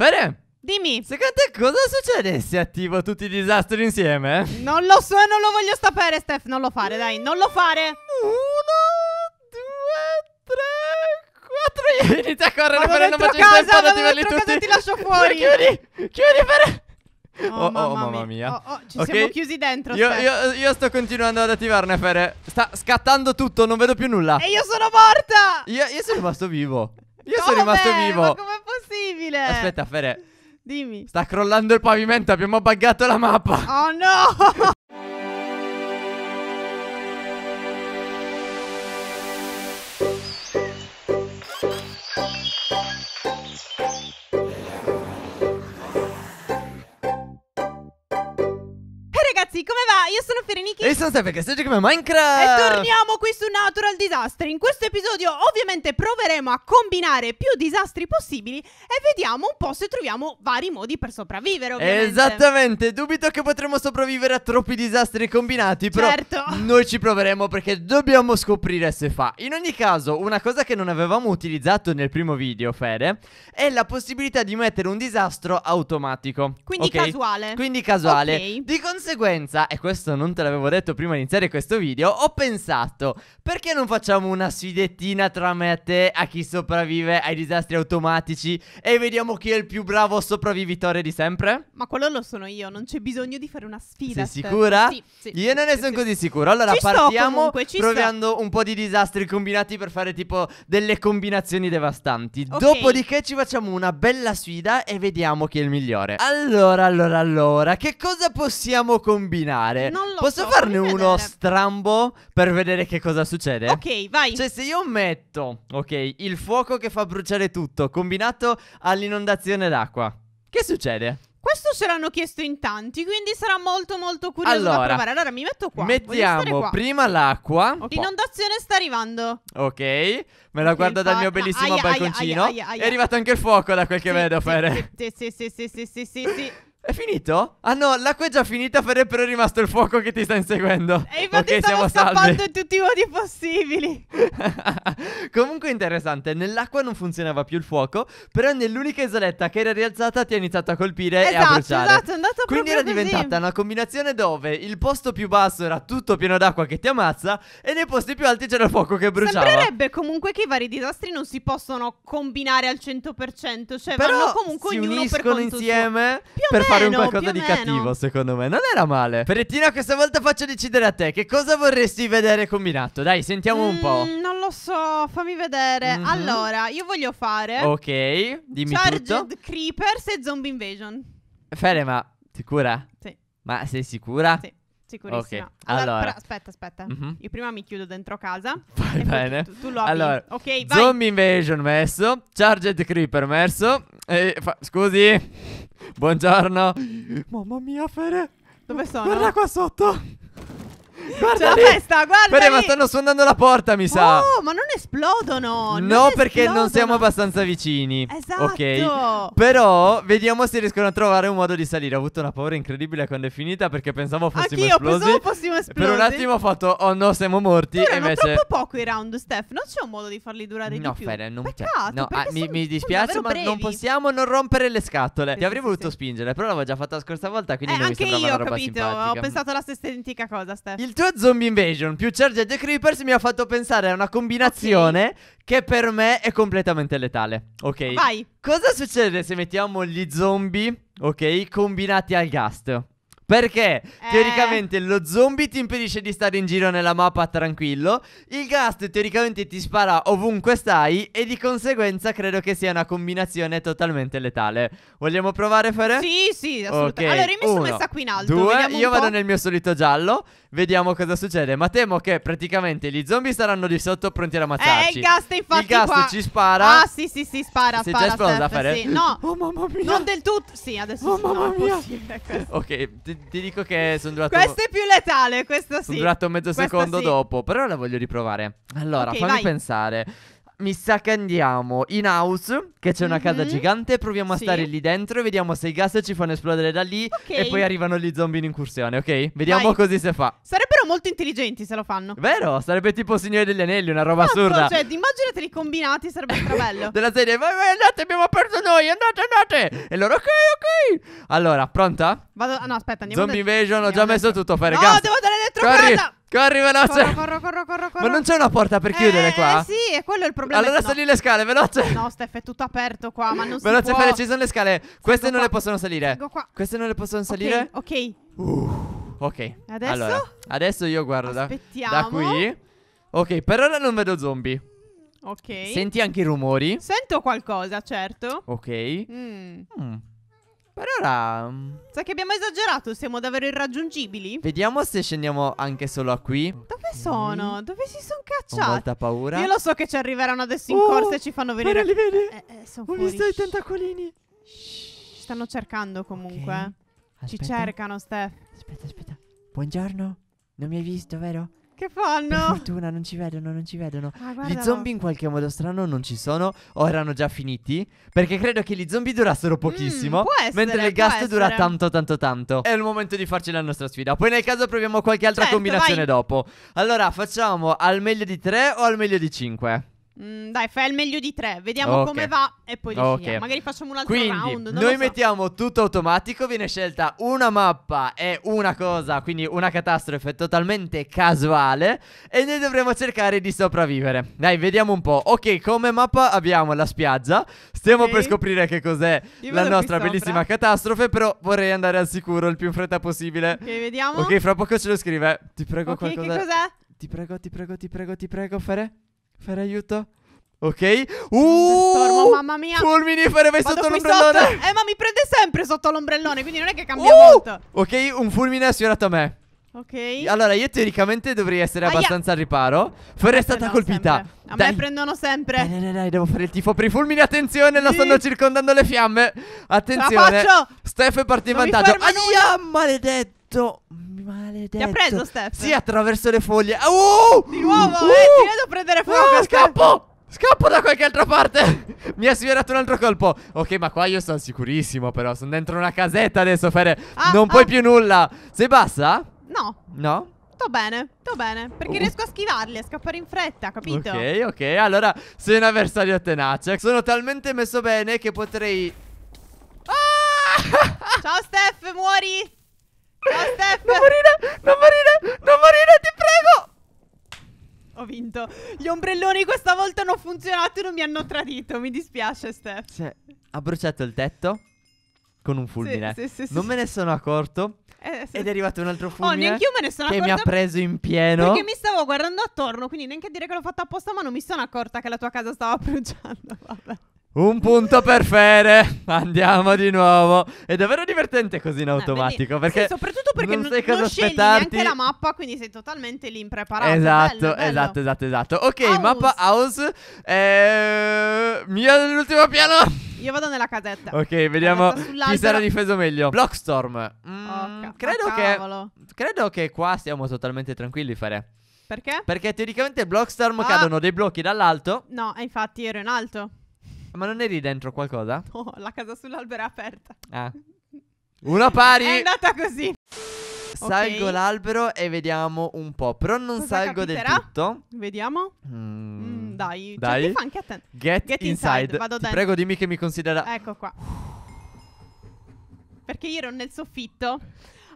Bene. Dimmi. Secondo te cosa succede se attivo tutti i disastri insieme? Non lo so e non lo voglio sapere, Steph. Non lo fare, dai. Non lo fare. Uno, due, tre, quattro. Inizia a correre vado per non faccio casa, tempo ad attivarli tutti. Casa, ti lascio fuori. chiudi, chiudi per... Oh, oh, oh, mamma, oh, mamma mia. Oh, oh, ci okay. siamo chiusi dentro. Io, io, io, sto continuando ad attivarne, Fere. Sta scattando tutto, non vedo più nulla. E io sono morta. Io, io sono rimasto vivo. Io Dove? sono rimasto vivo. Ma come incredibile. Aspetta, Fere. Dimmi. Sta crollando il pavimento, abbiamo buggato la mappa. Oh no! ragazzi, come va? Io sono Ferenichi E sono Stefano che stai giocando Minecraft E torniamo qui su Natural Disaster In questo episodio ovviamente proveremo a combinare più disastri possibili E vediamo un po' se troviamo vari modi per sopravvivere ovviamente Esattamente, dubito che potremo sopravvivere a troppi disastri combinati Però certo. noi ci proveremo perché dobbiamo scoprire se fa In ogni caso, una cosa che non avevamo utilizzato nel primo video, Fede È la possibilità di mettere un disastro automatico Quindi okay? casuale Quindi casuale okay. Di conseguenza partenza, e questo non te l'avevo detto prima di iniziare questo video, ho pensato, perché non facciamo una sfidettina tra me e te a chi sopravvive ai disastri automatici e vediamo chi è il più bravo sopravvivitore di sempre? Ma quello lo sono io, non c'è bisogno di fare una sfida. Sei cioè. sicura? Sì, sì Io non ne sono sì. così sicuro. Allora ci partiamo comunque, provando sto. un po' di disastri combinati per fare tipo delle combinazioni devastanti. Okay. Dopodiché ci facciamo una bella sfida e vediamo chi è il migliore. Allora, allora, allora, che cosa possiamo combinare? combinare. Posso so, farne uno vedere. strambo per vedere che cosa succede? Ok, vai. Cioè, se io metto, ok, il fuoco che fa bruciare tutto, combinato all'inondazione d'acqua, che succede? Questo ce l'hanno chiesto in tanti, quindi sarà molto molto curioso allora, da provare. Allora mi metto qua. Mettiamo qua. prima l'acqua. Okay. L'inondazione sta arrivando. Ok, me la guardo dal mio bellissimo aia, balconcino. Aia, aia, È arrivato anche il fuoco da quel che sì, vedo, sì, Fere. Sì, sì, sì, sì, sì, sì, sì. sì. È finito? Ah no, l'acqua è già finita, Ferreppero è rimasto il fuoco che ti sta inseguendo. E infatti okay, stavo scappando salvi. in tutti i modi possibili. Comunque interessante, nell'acqua non funzionava più il fuoco, però nell'unica isoletta che era rialzata ti ha iniziato a colpire esatto, e a esatto, bruciare. Esatto, è andata Quindi era così. diventata una combinazione dove il posto più basso era tutto pieno d'acqua che ti ammazza e nei posti più alti c'era il fuoco che bruciava. Sembrerebbe comunque che i vari disastri non si possono combinare al 100%, cioè però vanno comunque si ognuno per conto insieme suo. Più per fare un qualcosa di meno. cattivo, secondo me. Non era male. Ferrettino, questa volta faccio decidere a te. Che cosa vorresti vedere combinato? Dai, sentiamo mm, un po'. Mm, non lo so, fammi vedere. Mm -hmm. Allora, io voglio fare. Ok, dimmi Charged tutto. Creepers e Zombie Invasion. Fere, ma sicura? Sì. Ma sei sicura? Sì. Sicurissima. Okay. Allora, allora. aspetta, aspetta. Mm-hmm. Io prima mi chiudo dentro casa. Vai bene. Tu, tu, lo apri. Allora, okay, Zombie Invasion messo, Charged Creeper messo. E fa- scusi. Buongiorno. Mamma mia, Fere. Dove sono? Guarda qua sotto. Guarda cioè, la festa, guarda. Guarda, ma stanno suonando la porta, mi sa. Oh, ma non esplodono. Non no, perché esplodono. non siamo abbastanza vicini. Esatto. Ok. Però vediamo se riescono a trovare un modo di salire. Ho avuto una paura incredibile quando è finita perché pensavo fossimo Anch'io, esplosi. Pensavo fossimo esplosi. Per un attimo ho fatto "Oh no, siamo morti" Durano e invece troppo poco i round, Steph. Non c'è un modo di farli durare no, di più. Fede, non Peccato, No, ah, mi, sono, mi, dispiace, ma brevi. non possiamo non rompere le scatole. Sì, Ti avrei sì, voluto sì. spingere, però l'avevo già fatta la scorsa volta, quindi eh, non mi sembrava io, una roba ho capito. Ho pensato alla stessa identica cosa, Steph. Il tuo Zombie Invasion più Charge the Creepers mi ha fatto pensare a una combinazione okay. che per me è completamente letale. Ok. Vai. Cosa succede se mettiamo gli zombie, ok, combinati al ghast? Perché eh. teoricamente lo zombie ti impedisce di stare in giro nella mappa tranquillo, il ghast teoricamente ti spara ovunque stai e di conseguenza credo che sia una combinazione totalmente letale. Vogliamo provare a fare? Sì, sì, assolutamente. Okay. Allora io mi sono Uno, messa qui in alto. Due, io vado nel mio solito giallo. Vediamo cosa succede. Ma temo che praticamente gli zombie saranno di sotto pronti ad ammazzarci. Eh, il gas, infatti. Il gas qua. ci spara. Ah, sì, sì, sì, spara. Si spara, è già esplosa da fare. Sì. No, oh, mamma mia. Non del tutto. Sì, adesso oh, mamma no, mia. ok, ti, ti, dico che sono durato. Questo è più letale. Questo sì. Sono durato mezzo questa secondo sì. dopo. Però la voglio riprovare. Allora, okay, fammi vai. pensare mi sa che andiamo in house, che c'è una casa mhm. gigante, proviamo a Sì. stare lì dentro e vediamo se i gas ci fanno esplodere da lì Ok. e poi arrivano gli zombie in incursione, ok? Vediamo Vai. così se fa. Sarebbero molto intelligenti se lo fanno. Vero? Sarebbe tipo Signore degli Anelli, una roba assurda. Cioè, immaginateli combinati, sarebbe bello. Della serie, vai, vai, andate, abbiamo aperto noi, andate, andate. E loro, ok, ok. Allora, pronta? Vado, no, aspetta, andiamo. Zombie da- Invasion, ho già messo dentro. tutto, fai No, gas. devo andare dentro, Corri. casa. Corri veloce. Corro, corro, corro, corro, corro. Ma non c'è una porta per chiudere eh, qua? Eh sì, è quello il problema. Allora no. salì le scale, veloce. No, Steph, è tutto aperto qua, ma non veloce, si può. Veloce, ci sono le scale. Queste Vengo non qua. le possono salire. qua Queste non le possono salire. Ok. Ok. Uh, okay. Adesso? Allora, adesso io guardo da, da qui. Ok, per ora non vedo zombie. Ok. Senti anche i rumori? Sento qualcosa, certo. Ok. Mmm Mm. mm. Per ora. Mm, Sai che abbiamo esagerato? Siamo davvero irraggiungibili? Vediamo se scendiamo anche solo a qui. Dove sono? Dove si sono cacciati? Ho molta paura. Io lo so che ci arriveranno adesso in oh, corsa e ci fanno venire. Guarda, li vedi? Eh, eh, sono Ho fuori. visto i tentacolini. Shh, Ci stanno cercando comunque. Okay. Ci cercano, Steph. Aspetta, aspetta. Buongiorno. Non mi hai visto, vero? Che fanno? Per fortuna non ci vedono, non ci vedono. Ah, gli zombie in qualche modo strano non ci sono o erano già finiti. Perché credo che gli zombie durassero mm, pochissimo. Mm, essere, mentre il gas dura tanto, tanto, tanto. È il momento di farci la nostra sfida. Poi nel caso proviamo qualche altra certo, combinazione vai. dopo. Allora, facciamo al meglio di 3 o al meglio di 5? Mm, dai, fai il meglio di tre, vediamo okay. come va e poi decidiamo. Okay. Magari facciamo un altro Quindi, round. Quindi, noi so. mettiamo tutto automatico, viene scelta una mappa e una cosa, quindi una catastrofe totalmente casuale e noi dovremo cercare di sopravvivere. Dai, vediamo un po'. Ok, come mappa abbiamo la spiaggia, stiamo okay. per scoprire che cos'è la nostra bellissima catastrofe, però vorrei andare al sicuro il più in fretta possibile. Ok, vediamo. Ok, fra poco ce lo scrive, ti prego okay, qualcosa. che cos'è? Ti prego, ti prego, ti prego, ti prego, Fere. Ferre, aiuto. Ok. Uh! mamma mia. Fulmini, fare vai sotto l'ombrellone. Eh, ma mi prende sempre sotto l'ombrellone, quindi non è che cambia uh! molto. Ok, un fulmine è sfiorato a me. Ok. Allora, io teoricamente dovrei essere Aia. abbastanza al riparo. Ferre è stata colpita. Sempre. A dai. me prendono sempre. Dai, dai, dai, dai, devo fare il tifo per i fulmini. Attenzione, sì. la stanno circondando le fiamme. Attenzione. Ce la faccio. Steph è partita in vantaggio. Aia, nulla. maledetto maledetto. Ti ha preso, Steph? Sì, attraverso le foglie. Oh! Di uh! nuovo, uh! eh, ti vedo uh! prendere fuoco. Uh, scappo! Scappo da qualche altra parte Mi ha sfiorato un altro colpo Ok ma qua io sono sicurissimo però Sono dentro una casetta adesso Fere ah, Non ah. puoi più nulla Sei bassa? No No? Sto bene, sto bene Perché uh. riesco a schivarli, a scappare in fretta, capito? Ok, ok, allora sei un avversario tenace Sono talmente messo bene che potrei ah! Ciao Steph, muori No, Steph! Non morire! Non morire! Non morire, ti prego! Ho vinto. Gli ombrelloni questa volta non hanno funzionato e non mi hanno tradito. Mi dispiace, Steph. Cioè, ha bruciato il tetto con un fulmine. Sì, sì, sì, non me ne sono accorto. Eh, ed è arrivato un altro oh, fulmine. Oh, neanche io me ne sono accorta. Che mi ha preso in pieno. Perché mi stavo guardando attorno, quindi neanche a dire che l'ho fatto apposta, ma non mi sono accorta che la tua casa stava bruciando. Vabbè. Un punto per Fere. Andiamo di nuovo. È davvero divertente così in ah, automatico. perché sì, soprattutto perché non, sai cosa non scegli neanche la mappa, quindi sei totalmente lì impreparato. Esatto, bello, bello. esatto, esatto, esatto. Ok, house. mappa house. Eh, mia dell'ultimo piano. Io vado nella casetta. Ok, vediamo chi sarà difeso meglio. Blockstorm. Mm, oh, credo che. Credo che qua siamo totalmente tranquilli, Fere. Perché? Perché teoricamente Blockstorm ah. cadono dei blocchi dall'alto. No, infatti ero in alto. Ma non eri dentro qualcosa? No, la casa sull'albero è aperta. Ah. Una pari. È andata così. Salgo okay. l'albero e vediamo un po'. Però non Cosa salgo capiterà? del tutto. Vediamo. Mm. Mm, dai. Cioè, dai. Cioè, ti fa anche Get, Get, inside. inside. ti prego, dimmi che mi considera. Ecco qua. Perché io ero nel soffitto.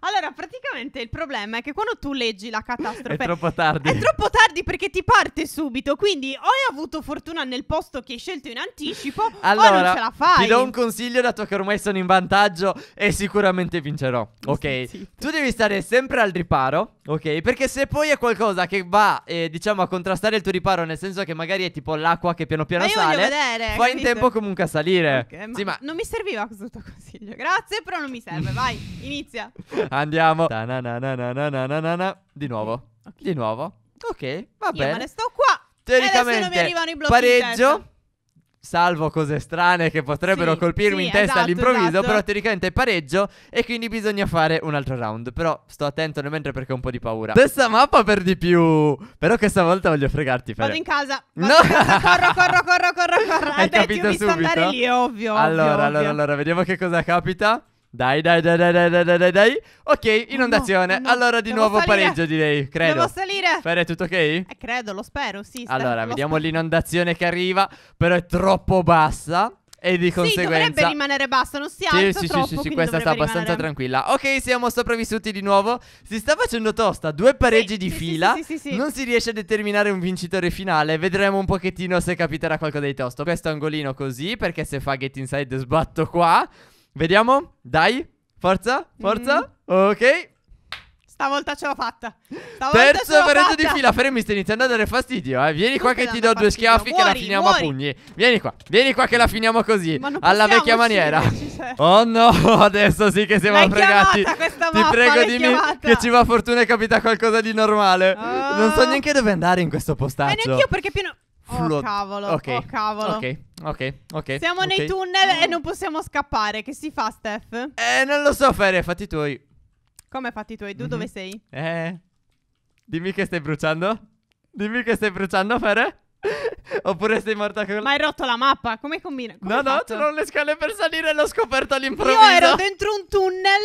Allora, praticamente il problema è che quando tu leggi la catastrofe... è troppo tardi. È troppo tardi perché ti parte subito, quindi o hai avuto fortuna nel posto che hai scelto in anticipo allora, o non ce la fai. Ti do un consiglio dato che ormai sono in vantaggio e sicuramente vincerò, ok? Sì. Tu devi stare sempre al riparo, ok? Perché se poi è qualcosa che va, eh, diciamo, a contrastare il tuo riparo, nel senso che magari è tipo l'acqua che piano piano sale, vedere, fai in tempo comunque a salire. Okay, sì, ma... Non mi serviva questo tuo consiglio, grazie, però non mi serve, vai, inizia. Andiamo. na na na na na na na Di nuovo. Okay. Di nuovo. Ok, va bene. Io me ne sto qua. Teoricamente, pareggio salvo cose strane che potrebbero sì, colpirmi sì, in testa esatto, all'improvviso, esatto. però teoricamente pareggio e quindi bisogna fare un altro round. Però sto attento nel mentre perché ho un po' di paura. Stessa mappa per di più, però questa volta voglio fregarti, Fede. Vado in casa. Vado no! In casa. Corro, corro, corro, corro, corro. Hai Adesso capito subito? andare lì, ovvio. Allora, ovvio, allora, ovvio. allora, vediamo che cosa capita. Dai, dai, dai, dai, dai, dai, dai, dai. Ok, oh, inondazione. Oh no, no. Allora di Devo nuovo salire. pareggio, direi. Credo. Devo salire. Fare tutto ok? Eh, credo, lo spero, sì. Allora, vediamo spero. l'inondazione che arriva, però è troppo bassa. E di conseguenza Sì, dovrebbe rimanere bassa, non si alza sì, sì, troppo Sì, sì, sì, questa sta abbastanza rimanere. tranquilla Ok, siamo sopravvissuti di nuovo Si sta facendo tosta, due pareggi sì, di sì, fila sì, Non si riesce a determinare un vincitore finale Vedremo un pochettino se capiterà qualcosa di tosto Questo angolino così, perché se fa get inside sbatto qua Vediamo, dai, forza, forza, mm. ok. Stavolta ce l'ho fatta. Stavolta Terzo pareggio di fila. Fermi, mi stai iniziando a dare fastidio. Eh. Vieni qua che ti do due schiaffi muori, che la finiamo muori. a pugni. Vieni qua, vieni qua che la finiamo così. Alla vecchia maniera. Oh no, adesso sì che siamo fregati. Ti prego dimmi chiamata. che ci va fortuna e capita qualcosa di normale. Uh. Non so ah. neanche dove andare in questo postaccio. E neanche io perché pieno. Oh, Flo- oh cavolo, okay. oh cavolo. Ok, ok, ok. Siamo okay. nei tunnel e non possiamo scappare. Che si fa, Steph? Eh, non lo so, Fere, fatti tuoi. Come fatti tuoi? Tu mm-hmm. dove sei? Eh. Dimmi che stai bruciando. Dimmi che stai bruciando, Fere. Oppure sei morta con... Ma hai rotto la mappa, come combina? Come no, no, c'erano le scale per salire e l'ho scoperto all'improvviso Io ero dentro un tunnel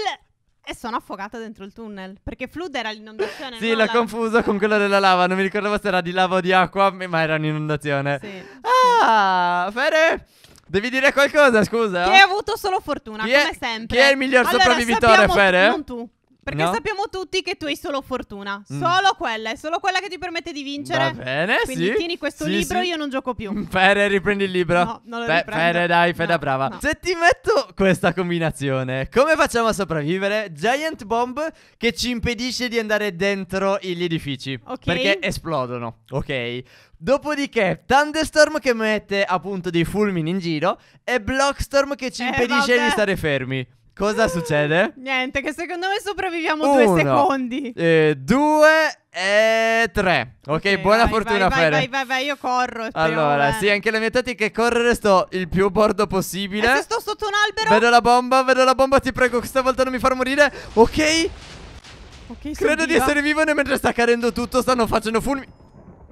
e sono affogata dentro il tunnel. Perché Flood era l'inondazione. sì, l'ho la... confuso con quello della lava. Non mi ricordavo se era di lava o di acqua, ma era un'inondazione. Sì. Ah, sì. Fere. Devi dire qualcosa, scusa. Che hai avuto solo fortuna, chi come è, sempre. Chi è il miglior allora, sopravvivitore, Fere? Non tu. Perché no? sappiamo tutti che tu hai solo fortuna. Mm. Solo quella, è solo quella che ti permette di vincere. Va bene, Quindi sì. tieni questo sì, libro, sì. io non gioco più. Fere, riprendi il libro. No, non lo Fe- riprendo. Fere, dai, Fede, no, brava. No. Se ti metto questa combinazione, come facciamo a sopravvivere? Giant Bomb che ci impedisce di andare dentro gli edifici. Ok. Perché esplodono, ok? Dopodiché, Thunderstorm che mette appunto dei fulmini in giro e Blockstorm che ci eh, impedisce eh, di stare fermi. Cosa succede? Niente, che secondo me sopravviviamo Uno, due secondi. Eh, due e tre. Ok, okay buona vai, fortuna, vai, Fere. Vai, vai, vai, io corro. Allora, eh. sì, anche la mia tattica è correre. Sto il più bordo possibile. Eh, e sto sotto un albero. Vedo la bomba, vedo la bomba. Ti prego, questa volta non mi far morire. Ok. Ok, Credo di essere vivo e mentre sta cadendo tutto stanno facendo fulmi.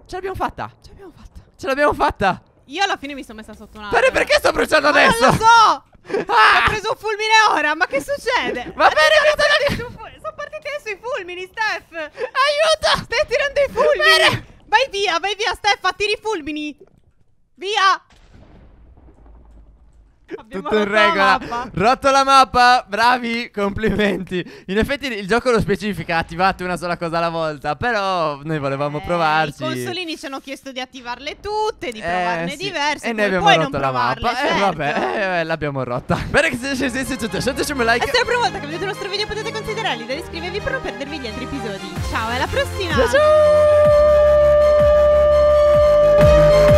Ce l'abbiamo fatta. Ce l'abbiamo fatta. Ce l'abbiamo fatta. Io alla fine mi sono messa sotto un albero. Fere, perché sto bruciando adesso? Ah, non lo so ah! Ha preso un fulmine ora, ma che succede? Va bene, sono, partiti, sono partiti adesso i fulmini, Steph! Aiuto! Stai tirando i fulmini! Vai via, vai via, Steph, attiri i fulmini! Via! tutto in regola. La rotto la mappa, bravi, complimenti. In effetti il gioco lo specifica, attivate una sola cosa alla volta, però noi volevamo eh, provarci. I consolini ci hanno chiesto di attivarle tutte, di eh, provarne sì. diverse, e noi abbiamo poi rotto la mappa. Eh, certo. Eh vabbè, eh, l'abbiamo rotta. Bene che siete scesi tutti, lasciateci un like. E se è la prima volta che vedete il nostro video potete considerarli da iscrivervi per non perdervi gli altri episodi. Ciao, e alla prossima. ciao. ciao.